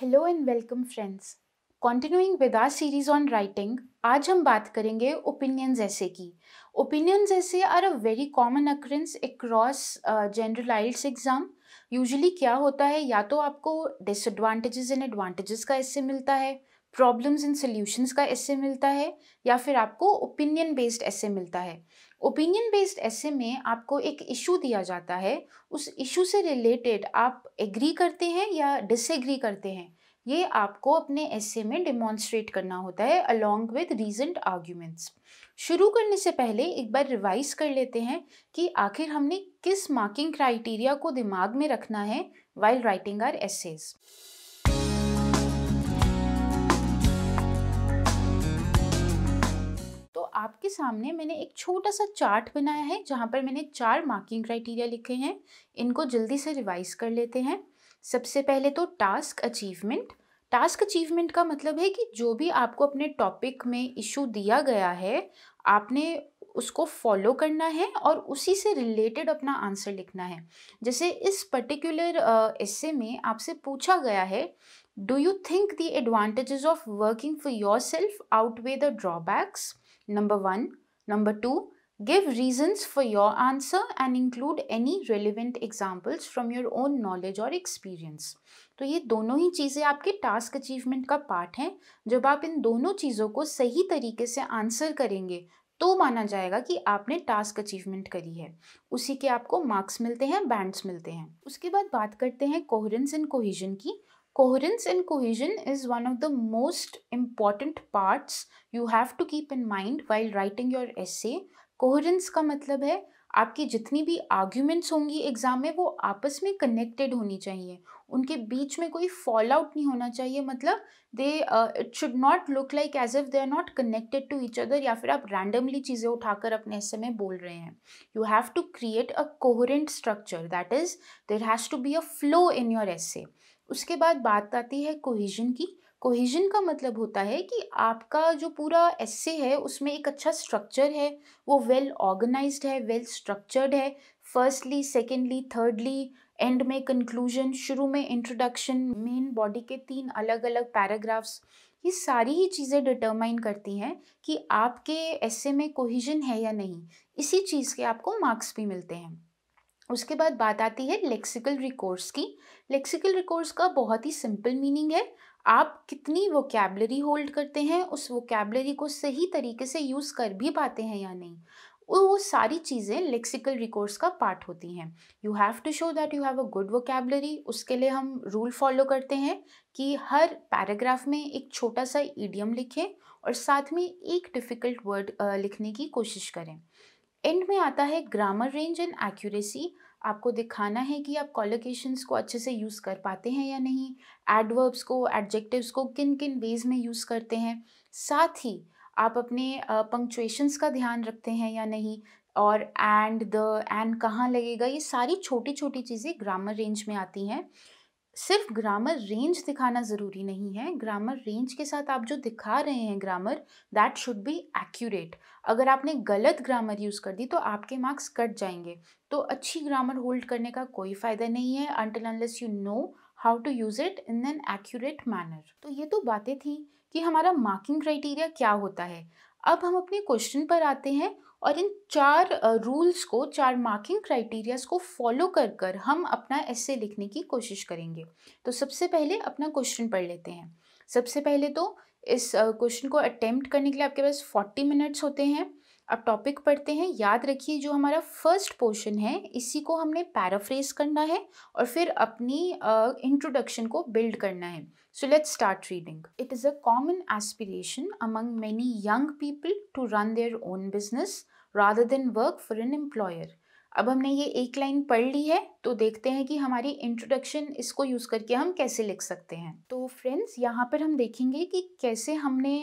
Hello and welcome friends continuing with our series on writing आज हम बात करेंगे ओपिनियंस ऐसे की opinions essays are a very common occurrence across IELTS exam usually क्या होता है या तो आपको डिसएडवांटेजेस एंड एडवांटेजेस का ऐसे मिलता है प्रॉब्लम्स एंड सोल्यूशंस का ऐसे मिलता है या फिर आपको ओपिनियन बेस्ड ऐसे मिलता है ओपिनियन बेस्ड ऐसे में आपको एक इशू दिया जाता है उस इशू से रिलेटेड आप एग्री करते हैं या डिसएग्री करते हैं ये आपको अपने ऐसे में डिमॉन्स्ट्रेट करना होता है अलॉन्ग विद रीजेंट आर्ग्यूमेंट्स शुरू करने से पहले एक बार रिवाइज कर लेते हैं कि आखिर हमने किस मार्किंग क्राइटेरिया को दिमाग में रखना है वाइल राइटिंग आर एसेज आपके सामने मैंने एक छोटा सा चार्ट बनाया है जहाँ पर मैंने चार मार्किंग क्राइटेरिया लिखे हैं इनको जल्दी से रिवाइज कर लेते हैं सबसे पहले तो टास्क अचीवमेंट टास्क अचीवमेंट का मतलब है कि जो भी आपको अपने टॉपिक में इशू दिया गया है आपने उसको फॉलो करना है और उसी से रिलेटेड अपना आंसर लिखना है जैसे इस पर्टिकुलर एस्से में आपसे पूछा गया है do you think the advantages of working for yourself outweigh the drawbacks Number one. Number two, give reasons for your answer and include any relevant examples from your own knowledge or experience. तो ये दोनों ही चीज़ें आपके task achievement का part हैं जब आप इन दोनों चीज़ों को सही तरीके से आंसर करेंगे तो माना जाएगा कि आपने टास्क अचीवमेंट करी है उसी के आपको मार्क्स मिलते हैं बैंड्स मिलते हैं उसके बाद बात करते हैं कोहरेंस एंड कोहिजन की coherence and cohesion is one of the most important parts you have to keep in mind while writing your essay coherence का मतलब है आपकी जितनी भी आर्ग्यूमेंट्स होंगी एग्ज़ाम में वो आपस में कनेक्टेड होनी चाहिए उनके बीच में कोई फॉल आउट नहीं होना चाहिए मतलब they it should not look like as if they are not connected to each other या फिर आप रैंडमली चीज़ें उठाकर अपने ऐसे में बोल रहे हैं you have to create a coherent structure that is there has to be a flow in your essay उसके बाद बात आती है कोहिजन की कोहिजन का मतलब होता है कि आपका जो पूरा एस्से है उसमें एक अच्छा स्ट्रक्चर है वो वेल ऑर्गेनाइज्ड है वेल स्ट्रक्चर्ड है फर्स्टली सेकेंडली थर्डली एंड में कंक्लूजन शुरू में इंट्रोडक्शन मेन बॉडी के तीन अलग अलग पैराग्राफ्स ये सारी ही चीज़ें डिटरमाइन करती हैं कि आपके ऐसे में कोहिजन है या नहीं इसी चीज़ के आपको मार्क्स भी मिलते हैं उसके बाद बात आती है लेक्सिकल रिकोर्स की लेक्सिकल रिकोर्स का बहुत ही सिंपल मीनिंग है आप कितनी वोकेबलरी होल्ड करते हैं उस वोकेबलरी को सही तरीके से यूज़ कर भी पाते हैं या नहीं वो सारी चीज़ें लेक्सिकल रिकोर्स का पार्ट होती हैं you have to show that you have a good vocabulary उसके लिए हम रूल फॉलो करते हैं कि हर पैराग्राफ में एक छोटा सा ईडियम लिखें और साथ में एक डिफ़िकल्ट वर्ड लिखने की कोशिश करें एंड में आता है ग्रामर रेंज एंड एक्यूरेसी आपको दिखाना है कि आप कॉलोकेशंस को अच्छे से यूज़ कर पाते हैं या नहीं एडवर्ब्स को एडजेक्टिव्स को किन किन वेज में यूज़ करते हैं साथ ही आप अपने पंक्चुएशंस का ध्यान रखते हैं या नहीं और एंड द एंड कहाँ लगेगा ये सारी छोटी छोटी चीज़ें ग्रामर रेंज में आती हैं सिर्फ ग्रामर रेंज दिखाना ज़रूरी नहीं है ग्रामर रेंज के साथ आप जो दिखा रहे हैं grammar that should be accurate अगर आपने गलत ग्रामर यूज़ कर दी तो आपके मार्क्स कट जाएंगे तो अच्छी ग्रामर होल्ड करने का कोई फ़ायदा नहीं है until unless you know how to use it in an accurate manner तो ये तो बातें थी कि हमारा मार्किंग क्राइटेरिया क्या होता है अब हम अपने क्वेश्चन पर आते हैं और इन चार रूल्स को चार मार्किंग क्राइटेरियाज को फॉलो कर कर हम अपना ऐसे लिखने की कोशिश करेंगे तो सबसे पहले अपना क्वेश्चन पढ़ लेते हैं सबसे पहले तो इस क्वेश्चन को अटेम्प्ट करने के लिए आपके पास फोर्टी मिनट्स होते हैं अब टॉपिक पढ़ते हैं याद रखिए जो हमारा फर्स्ट पोर्शन है इसी को हमने पैराफ्रेज करना है और फिर अपनी इंट्रोडक्शन uh, को बिल्ड करना है so let's start reading it is a common aspiration among many young people to run their own business rather than work for an employer अब हमने ये एक लाइन पढ़ ली है तो देखते हैं कि हमारी इंट्रोडक्शन इसको यूज़ करके हम कैसे लिख सकते हैं तो फ्रेंड्स यहाँ पर हम देखेंगे कि कैसे हमने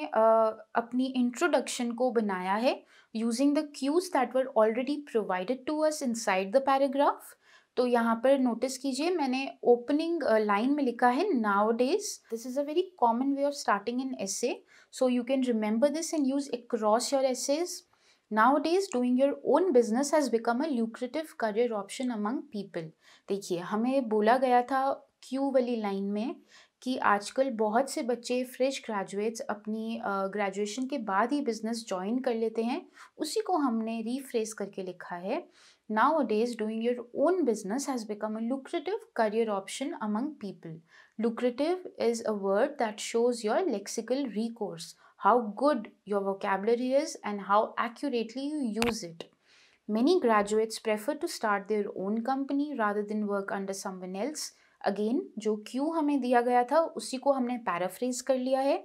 अपनी इंट्रोडक्शन को बनाया है using the cues that were already provided to us inside the paragraph तो यहाँ पर नोटिस कीजिए मैंने ओपनिंग लाइन में लिखा है nowadays this is a very common way of starting in essay so you can remember this and use across your essays Nowadays, doing your own business has become a lucrative career option among people. देखिए हमें बोला गया था Q वाली line में कि आजकल बहुत से बच्चे फ्रेश ग्रेजुएट्स अपनी ग्रेजुएशन के बाद ही बिजनेस ज्वाइन कर लेते हैं उसी को हमने रीफ्रेस करके लिखा है nowadays doing your own business has become a lucrative career option among people lucrative is a word that shows your lexical resource how good your vocabulary is and how accurately you use it. Many graduates prefer to start their own company rather than work under someone else. Again, जो cue हमें दिया गया था उसी को हमने paraphrase कर लिया है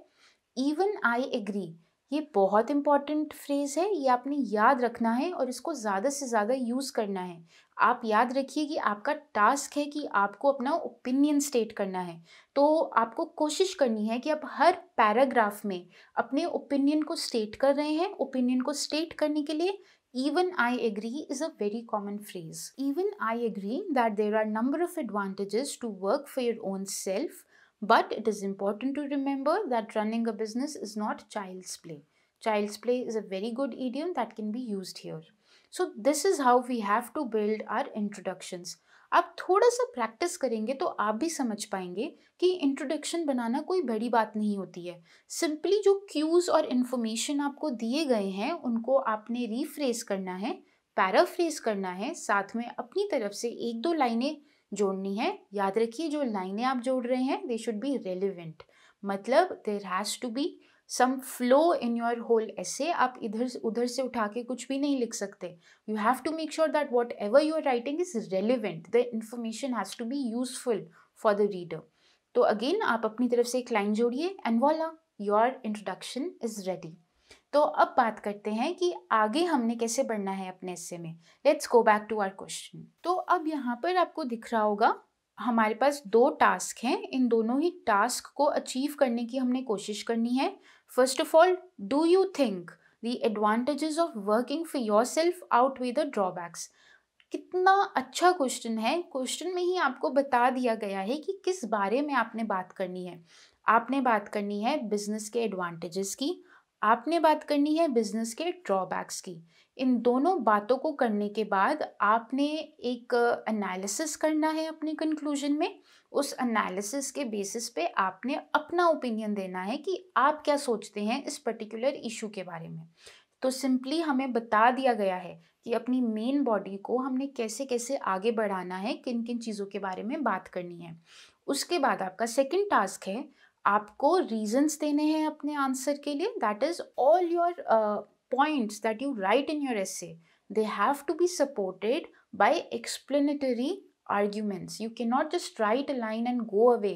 Even I agree. ये बहुत इंपॉर्टेंट फ्रेज़ है ये आपने याद रखना है और इसको ज़्यादा से ज़्यादा यूज़ करना है आप याद रखिए कि आपका टास्क है कि आपको अपना ओपिनियन स्टेट करना है तो आपको कोशिश करनी है कि आप हर पैराग्राफ में अपने ओपिनियन को स्टेट कर रहे हैं ओपिनियन को स्टेट करने के लिए even I agree is a very common phrase even I agree that there are number of advantages to work for your own self But it is important to remember that running a business is not child's play. Child's play is a very good idiom that can be used here. So this is how we have to build our introductions. आप थोड़ा सा practice करेंगे तो आप भी समझ पाएंगे कि इंट्रोडक्शन बनाना कोई बड़ी बात नहीं होती है सिंपली जो क्यूज़ और इन्फॉर्मेशन आपको दिए गए हैं उनको आपने रीफ्रेस करना है पैराफ्रेस करना है साथ में अपनी तरफ से एक दो लाइनें जोड़नी है याद रखिए जो लाइनें आप जोड़ रहे हैं दे शुड बी रेलिवेंट मतलब there has to be some flow in your whole essay आप इधर उधर से उठा के कुछ भी नहीं लिख सकते you have to make sure that whatever you are writing is relevant the information has to be useful for the reader तो अगेन आप अपनी तरफ से एक लाइन जोड़िए and voila your introduction is ready तो अब बात करते हैं कि आगे हमने कैसे बढ़ना है अपने हिस्से में let's go back to our question तो अब यहाँ पर आपको दिख रहा होगा हमारे पास दो टास्क हैं इन दोनों ही टास्क को अचीव करने की हमने कोशिश करनी है first of all do you think the advantages of working for yourself outweigh the drawbacks कितना अच्छा क्वेश्चन है क्वेश्चन में ही आपको बता दिया गया है कि किस बारे में आपने बात करनी है आपने बात करनी है बिजनेस के एडवांटेजेस की आपने बात करनी है बिजनेस के ड्रॉबैक्स की इन दोनों बातों को करने के बाद आपने एक एनालिसिस करना है अपने कंक्लूजन में उस एनालिसिस के बेसिस पे आपने अपना ओपिनियन देना है कि आप क्या सोचते हैं इस पर्टिकुलर इशू के बारे में तो सिंपली हमें बता दिया गया है कि अपनी मेन बॉडी को हमने कैसे कैसे आगे बढ़ाना है किन किन चीज़ों के बारे में बात करनी है उसके बाद आपका सेकेंड टास्क है आपको रीजन्स देने हैं अपने आंसर के लिए that is all your points that you write in your essay they have to be supported by explanatory arguments you can not just write a line and go away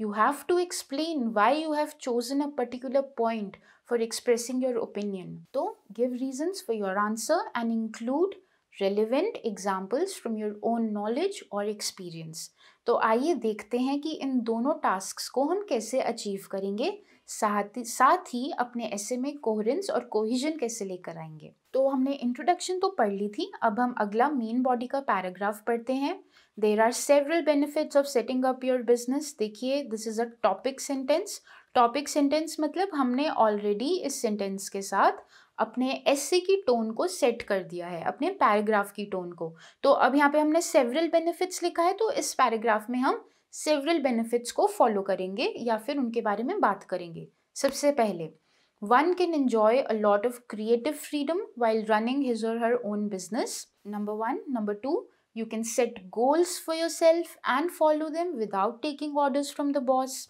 you have to explain why you have chosen a particular point for expressing your opinion तो give reasons for your answer and include relevant examples from your own knowledge और experience तो आइए देखते हैं कि इन दोनों task को हम कैसे अचीव करेंगे साथ ही साथ ही अपने ऐसे में कोहरेंस और कोहिजन कैसे लेकर आएंगे तो हमने इंट्रोडक्शन तो पढ़ ली थी अब हम अगला मेन बॉडी का पैराग्राफ पढ़ते हैं there are several benefits of setting up your business देखिए this is a topic sentence topic sentence मतलब हमने ऑलरेडी इस सेंटेंस के साथ अपने एसे की टोन को सेट कर दिया है अपने पैराग्राफ की टोन को तो अब यहाँ पे हमने सेवरल बेनिफिट्स लिखा है तो इस पैराग्राफ में हम सेवरल बेनिफिट्स को फॉलो करेंगे या फिर उनके बारे में बात करेंगे सबसे पहले one can enjoy a lot of creative freedom while running his और her own business number one number two you can set goals for yourself and follow them without taking orders from the boss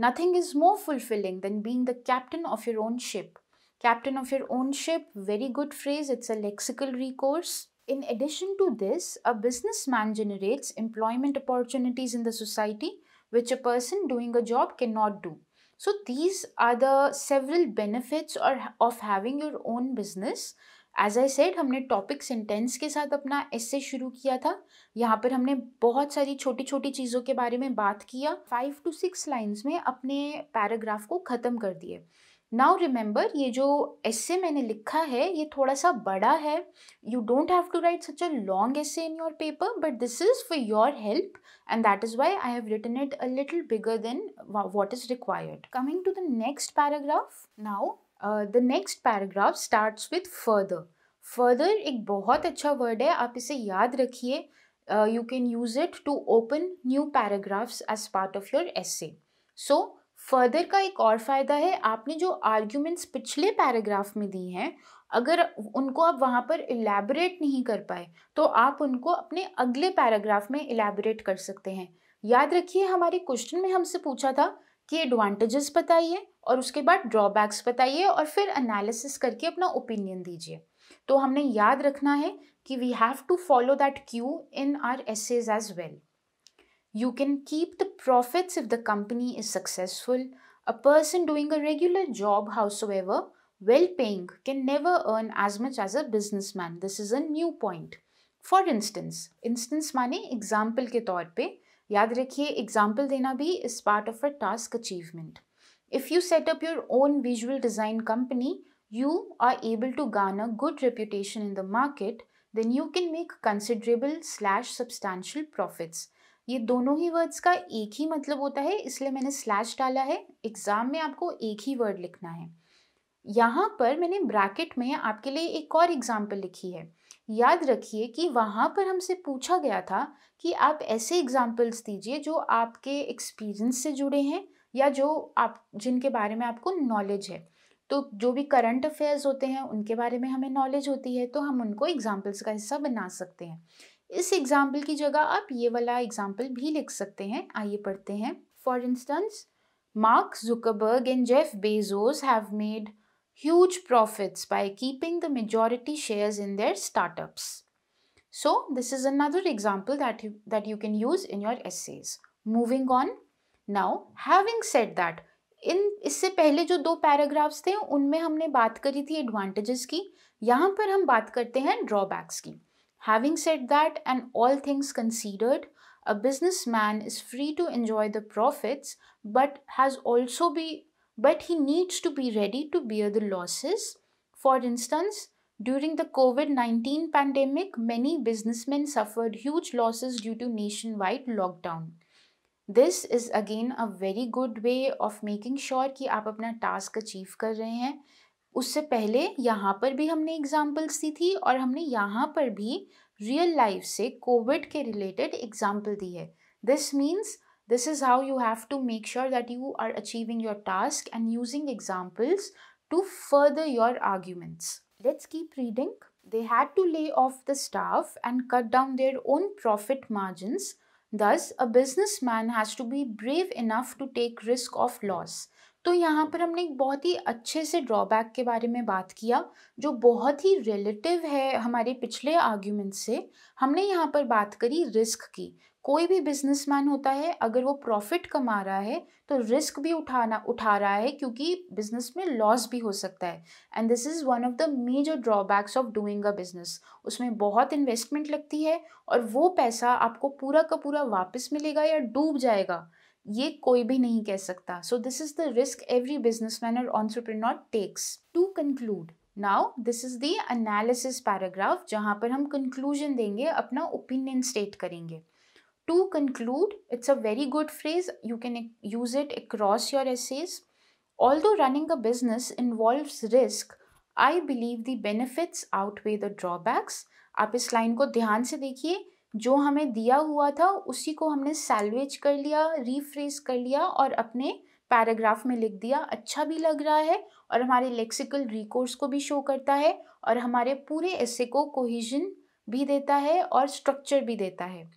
nothing is more fulfilling than being the captain of your own ship Captain of your own ship, very good phrase, it's a lexical recourse. In addition to this, a businessman generates employment opportunities in the society which a person doing a job cannot do. So these are the several benefits or of having your own business as I said हमने topic sentence के साथ अपना एसे शुरू किया था यहाँ पर हमने बहुत सारी छोटी छोटी चीज़ों के बारे में बात किया फाइव टू सिक्स लाइन्स में अपने पैराग्राफ को ख़त्म कर दिए नाउ रिमेंबर ये जो एस्से मैंने लिखा है ये थोड़ा सा बड़ा है you don't have to write such a long essay in your paper but this is for your help and that is why I have written it a little bigger than what is required. Coming to the next paragraph, now uh, the next paragraph starts with further. Further एक बहुत अच्छा word है आप इसे याद रखिए uh, you can use it to open new paragraphs as part of your essay. So further का एक और फ़ायदा है आपने जो आर्ग्यूमेंट्स पिछले पैराग्राफ में दी हैं अगर उनको आप वहाँ पर इलेबरेट नहीं कर पाए तो आप उनको अपने अगले पैराग्राफ में इलेबरेट कर सकते हैं याद रखिए हमारे क्वेश्चन में हमसे पूछा था कि एडवांटेजेस बताइए और उसके बाद ड्रॉबैक्स बताइए और फिर एनालिसिस करके अपना ओपिनियन दीजिए तो हमने याद रखना है कि we have to follow that cue in our essays as well You can keep the profits if the company is successful. A person doing a regular job, howsoever, well paying, can never earn as much as a businessman. This is a new point. For instance, instance money, example ke taur pe, yaad rakhye, example dena bhi is part of a task achievement. If you set up your own visual design company, you are able to garner good reputation in the market, then you can make considerable slash substantial profits. ये दोनों ही words का एक ही मतलब होता है इसलिए मैंने slash डाला है एग्ज़ाम में आपको एक ही वर्ड लिखना है यहाँ पर मैंने ब्रैकेट में आपके लिए एक और एग्ज़ाम्पल लिखी है याद रखिए कि वहाँ पर हमसे पूछा गया था कि आप ऐसे एग्ज़ाम्पल्स दीजिए जो आपके एक्सपीरियंस से जुड़े हैं या जो आप जिनके बारे में आपको नॉलेज है तो जो भी करंट अफेयर्स होते हैं उनके बारे में हमें नॉलेज होती है तो हम उनको एग्जाम्पल्स का हिस्सा बना सकते हैं इस एग्जाम्पल की जगह आप ये वाला एग्जाम्पल भी लिख सकते हैं आइए पढ़ते हैं for instance Mark Zuckerberg and Jeff Bezos have made huge profits by keeping the majority shares in their startups so this is another example that that you can use in your essays moving on now having set that इन इससे पहले जो दो paragraphs थे उनमें हमने बात करी थी एडवांटेजेस की यहाँ पर हम बात करते हैं ड्रॉबैक्स की Having said that, and all things considered, a businessman is free to enjoy the profits but has also be but he needs to be ready to bear the losses. For instance, during the COVID-19 pandemic, many businessmen suffered huge losses due to nationwide lockdown. This is again a very good way of making sure that you are achieving your task. उससे पहले यहाँ पर भी हमने examples दी थी और हमने यहाँ पर भी रियल लाइफ से कोविड के रिलेटेड एग्जाम्पल दी है this means this is how you have to make sure that you are achieving your task and using examples to further your arguments let's keep reading they had to lay off the staff and cut down their own profit margin thus a businessman has to be brave enough to take risk of loss तो यहाँ पर हमने एक बहुत ही अच्छे से drawback के बारे में बात किया जो बहुत ही रिलेटिव है हमारे पिछले आर्ग्यूमेंट से हमने यहाँ पर बात करी रिस्क की कोई भी बिजनेसमैन होता है अगर वो प्रॉफिट कमा रहा है तो रिस्क भी उठाना उठा रहा है क्योंकि बिजनेस में लॉस भी हो सकता है and this is one of the major drawbacks of doing a business उसमें बहुत इन्वेस्टमेंट लगती है और वो पैसा आपको पूरा का पूरा वापस मिलेगा या डूब जाएगा ये कोई भी नहीं कह सकता so this is the risk every businessman और entrepreneur takes to conclude now this is the analysis paragraph जहाँ पर हम कंक्लूजन देंगे अपना ओपिनियन स्टेट करेंगे to conclude it's a very good phrase you can use it across your essays although running a business involve risk I believe the benefits outweigh the drawbacks आप इस line को ध्यान से देखिए जो हमें दिया हुआ था उसी को हमने सैलवेज कर लिया रीफ्रेस कर लिया और अपने पैराग्राफ में लिख दिया अच्छा भी लग रहा है और हमारे लेक्सिकल रिकोर्स को भी शो करता है और हमारे पूरे ऐसे को कोहिजन भी देता है और स्ट्रक्चर भी देता है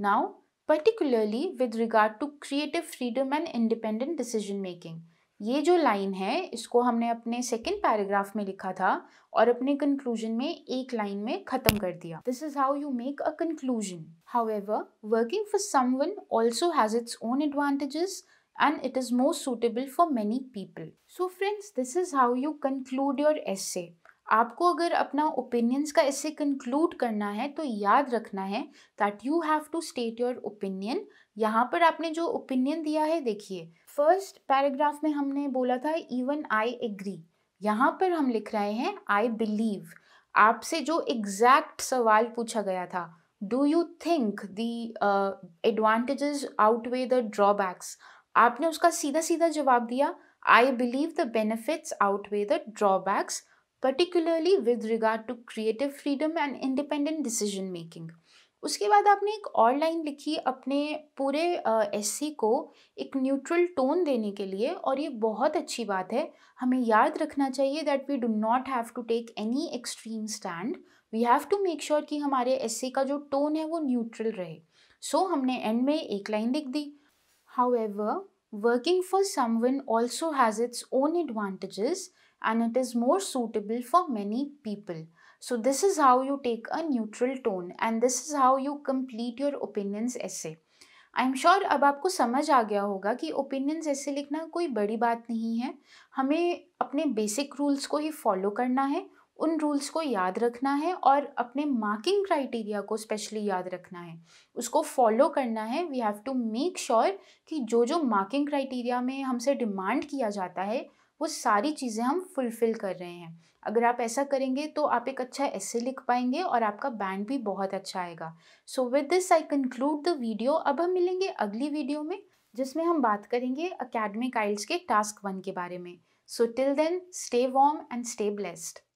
now particularly with regard to creative freedom and independent decision making ये जो लाइन है इसको हमने अपने सेकेंड पैराग्राफ में लिखा था और अपने कंक्लूजन में एक लाइन में ख़त्म कर दिया this is how you make a conclusion however working for someone also has its own advantages and it is most suitable for many people so friends this is how you conclude your essay आपको अगर अपना opinions का इससे conclude करना है तो याद रखना है that you have to state your opinion यहाँ पर आपने जो ओपिनियन दिया है देखिए फर्स्ट पैराग्राफ में हमने बोला था इवन आई एग्री यहाँ पर हम लिख रहे हैं आई बिलीव आपसे जो एग्जैक्ट सवाल पूछा गया था do you think the advantages outweigh the drawbacks आपने उसका सीधा सीधा जवाब दिया I believe the benefits outweigh the drawbacks particularly with regard to creative freedom and independent decision making उसके बाद आपने एक और लाइन लिखी अपने पूरे एसी को एक न्यूट्रल टोन देने के लिए और ये बहुत अच्छी बात है हमें याद रखना चाहिए that we do not have to take any extreme stand we have to make sure कि हमारे एस का जो टोन है वो न्यूट्रल रहे सो so, हमने एंड में एक लाइन लिख दी however working for someone also has its own advantages and it is more suitable for many people. So this is how you take a neutral tone and this is how you complete your opinions essay. I am sure अब आपको समझ आ गया होगा कि opinions ऐसे लिखना कोई बड़ी बात नहीं है हमें अपने बेसिक रूल्स को ही फॉलो करना है उन रूल्स को याद रखना है और अपने मार्किंग क्राइटेरिया को स्पेशली याद रखना है उसको फॉलो करना है we have to make sure कि जो जो मार्किंग क्राइटेरिया में हमसे डिमांड किया जाता है वो सारी चीज़ें हम फुलफ़िल कर रहे हैं अगर आप ऐसा करेंगे तो आप एक अच्छा ऐसे लिख पाएंगे और आपका बैंड भी बहुत अच्छा आएगा so with this I conclude the video अब हम मिलेंगे अगली वीडियो में जिसमें हम बात करेंगे अकेडमिक आइल्स के टास्क वन के बारे में so till then stay warm and stay blessed